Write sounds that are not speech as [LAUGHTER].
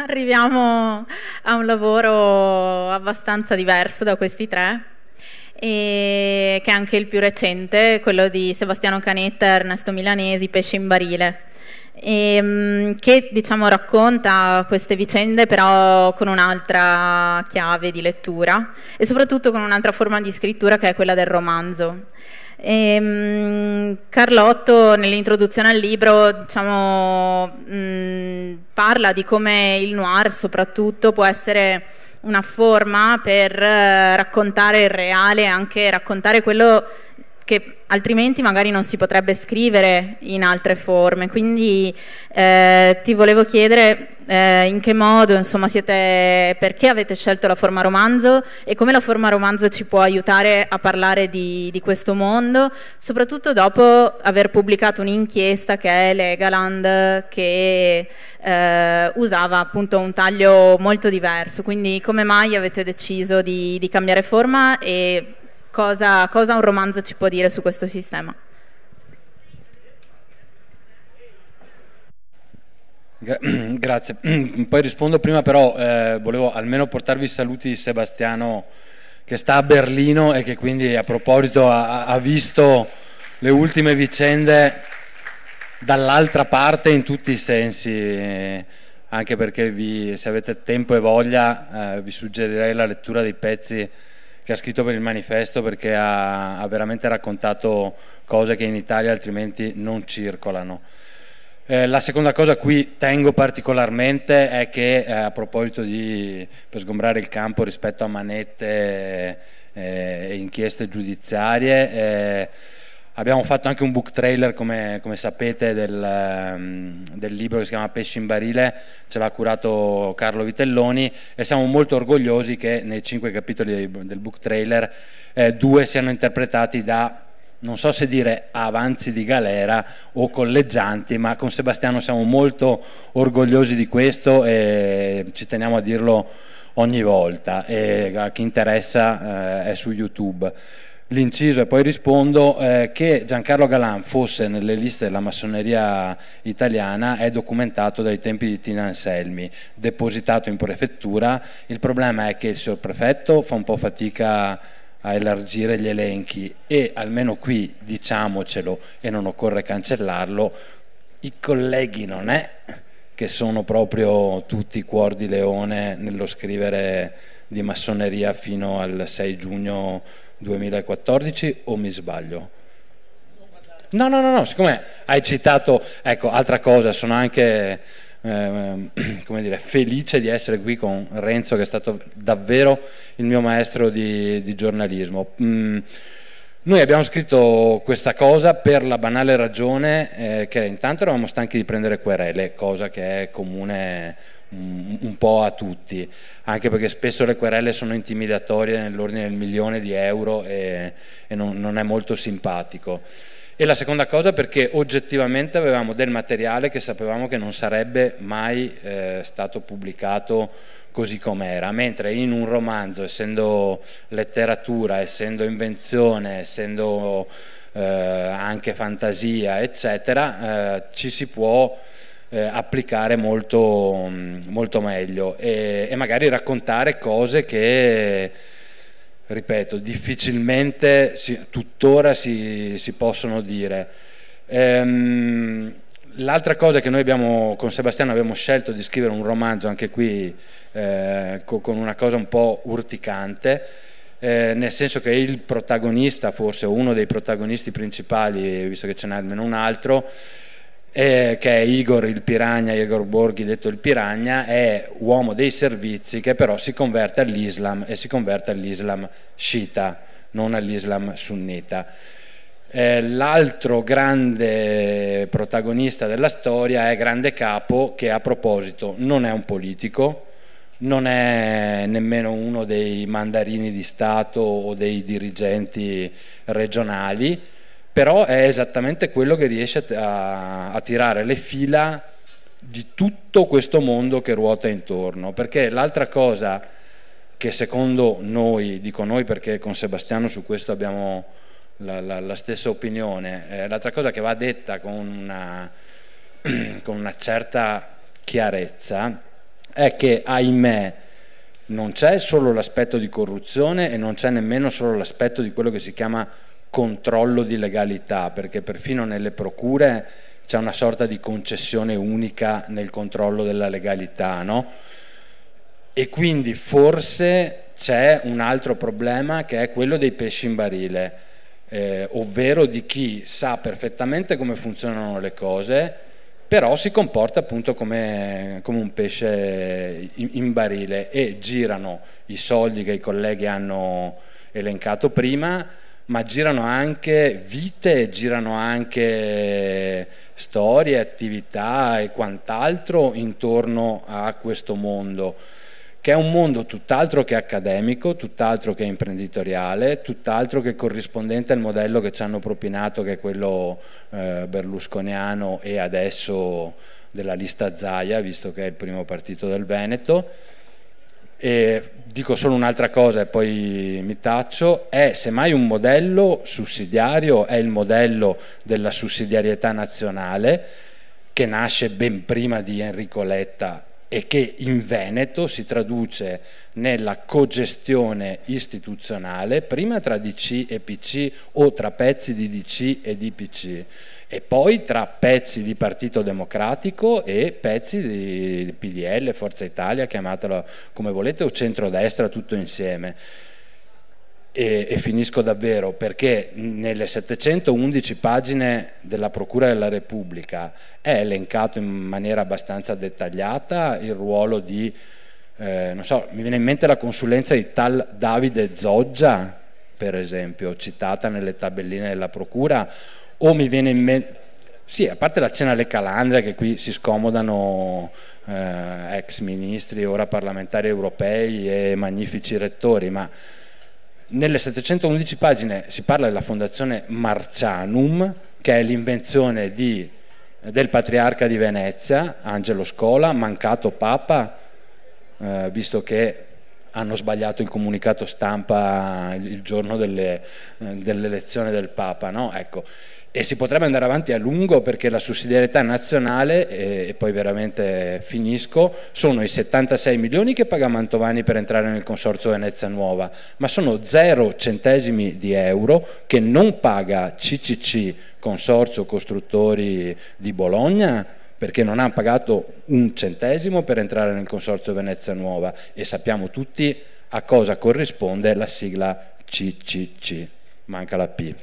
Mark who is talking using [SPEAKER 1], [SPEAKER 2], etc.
[SPEAKER 1] arriviamo a un lavoro abbastanza diverso da questi tre, che è anche il più recente, quello di Sebastiano Canetta, e Ernesto Milanesi, Pesce in barile. E, ehm, che diciamo, racconta queste vicende però con un'altra chiave di lettura e soprattutto con un'altra forma di scrittura che è quella del romanzo. E, ehm, Carlotto nell'introduzione al libro diciamo, mh, mm, parla di come il noir soprattutto può essere una forma per eh, raccontare il reale, e anche raccontare quello che altrimenti magari non si potrebbe scrivere in altre forme. Quindi eh, ti volevo chiedere eh, in che modo, insomma, siete, perché avete scelto la forma romanzo e come la forma romanzo ci può aiutare a parlare di, di questo mondo, soprattutto dopo aver pubblicato un'inchiesta che è Legaland, che eh, usava appunto un taglio molto diverso. Quindi come mai avete deciso di, di cambiare forma e cosa, cosa un romanzo ci può dire su questo sistema.
[SPEAKER 2] [CLEARS THROAT] Grazie, [CLEARS THROAT] poi rispondo prima però eh, volevo almeno portarvi i saluti di Sebastiano che sta a Berlino e che quindi a proposito ha, ha visto le ultime vicende dall'altra parte in tutti i sensi, anche perché vi, se avete tempo e voglia eh, vi suggerirei la lettura dei pezzi che ha scritto per il manifesto perché ha, ha veramente raccontato cose che in Italia altrimenti non circolano. Eh, la seconda cosa a cui tengo particolarmente è che eh, a proposito di per sgombrare il campo rispetto a manette eh, e inchieste giudiziarie eh, Abbiamo fatto anche un book trailer, come, come sapete, del, ehm, del, libro che si chiama Pesci in barile, ce l'ha curato Carlo Vitelloni e siamo molto orgogliosi che nei cinque capitoli del book trailer eh, due siano interpretati da, non so se dire avanzi di galera o colleggianti, ma con Sebastiano siamo molto orgogliosi di questo e ci teniamo a dirlo ogni volta e a chi interessa eh, è su YouTube. L'inciso e poi rispondo eh, che Giancarlo Galan fosse nelle liste della massoneria italiana è documentato dai tempi di Tina Anselmi, depositato in prefettura. Il problema è che il signor prefetto fa un po' fatica a elargire gli elenchi e almeno qui diciamocelo e non occorre cancellarlo, i colleghi non è che sono proprio tutti cuor di leone nello scrivere di massoneria fino al 6 giugno 2014 o mi sbaglio? No, no, no, no, siccome hai citato, ecco, altra cosa, sono anche, eh, [CLEARS THROAT] come dire, felice di essere qui con Renzo che è stato davvero il mio maestro di, di giornalismo. Mm. Noi abbiamo scritto questa cosa per la banale ragione eh, che intanto eravamo stanchi di prendere querele, cosa che è comune un, un po' a tutti, anche perché spesso le querelle sono intimidatorie nell'ordine del milione di euro e, e non, non è molto simpatico. E la seconda cosa perché oggettivamente avevamo del materiale che sapevamo che non sarebbe mai eh, stato pubblicato così com'era, mentre in un romanzo, essendo letteratura, essendo invenzione, essendo eh, anche fantasia, eccetera, eh, ci si può eh, applicare molto, mm, molto meglio e, e, magari raccontare cose che, ripeto, difficilmente si, tuttora si, si, possono dire. Ehm, l'altra cosa che noi abbiamo, con Sebastiano abbiamo scelto di scrivere un romanzo, anche qui eh, con una cosa un po' urticante, eh, nel senso che il protagonista, forse uno dei protagonisti principali, visto che ce n'è almeno un altro, eh, che è Igor il Piragna, Igor Borghi detto il Piragna, è uomo dei servizi che però si converte all'Islam e si converte all'Islam sciita, non all'Islam sunnita. Eh, l'altro grande protagonista della storia è Grande Capo che a proposito non è un politico, non è nemmeno uno dei mandarini di Stato o dei dirigenti regionali, però è esattamente quello che riesce a, a tirare le fila di tutto questo mondo che ruota intorno, perché l'altra cosa che secondo noi, dico noi perché con Sebastiano su questo abbiamo la, la, la stessa opinione, eh, l'altra cosa che va detta con una, [CLEARS THROAT] con una certa chiarezza è che ahimè non c'è solo l'aspetto di corruzione e non c'è nemmeno solo l'aspetto di quello che si chiama controllo di legalità, perché perfino nelle procure c'è una sorta di concessione unica nel controllo della legalità, no? E quindi forse c'è un altro problema che è quello dei pesci in barile, eh, ovvero di chi sa perfettamente come funzionano le cose, però si comporta appunto come, come un pesce in, in, barile e girano i soldi che i colleghi hanno elencato prima ma girano anche vite, girano anche storie, attività e quant'altro intorno a questo mondo, che è un mondo tutt'altro che accademico, tutt'altro che imprenditoriale, tutt'altro che corrispondente al modello che ci hanno propinato, che è quello eh, berlusconiano e adesso della lista Zaia, visto che è il primo partito del Veneto e dico solo un'altra cosa e poi mi taccio, è semmai un modello sussidiario, è il modello della sussidiarietà nazionale che nasce ben prima di Enrico Letta e che in Veneto si traduce nella cogestione istituzionale, prima tra DC e PC o tra pezzi di DC e DPC e poi tra pezzi di Partito Democratico e pezzi di PDL, Forza Italia, chiamatelo come volete, o centrodestra tutto insieme e, e, finisco davvero perché nelle 711 pagine della Procura della Repubblica è elencato in maniera abbastanza dettagliata il ruolo di, eh, non so, mi viene in mente la consulenza di tal Davide Zoggia, per esempio, citata nelle tabelline della Procura, o mi viene in mente... Sì, a parte la cena alle calandre che qui si scomodano eh, ex ministri, ora parlamentari europei e magnifici rettori, ma nelle 711 pagine si parla della fondazione Marcianum, che è l'invenzione di, del patriarca di Venezia, Angelo Scola, mancato papa, eh, visto che hanno sbagliato il comunicato stampa il giorno delle, eh, dell'elezione del papa. No? Ecco e si potrebbe andare avanti a lungo perché la sussidiarietà nazionale, e poi veramente finisco, sono i 76 milioni che paga Mantovani per entrare nel consorzio Venezia Nuova, ma sono 0 centesimi di euro che non paga CCC, Consorzio Costruttori di Bologna, perché non ha pagato un centesimo per entrare nel consorzio Venezia Nuova e sappiamo tutti a cosa corrisponde la sigla CCC, manca la P.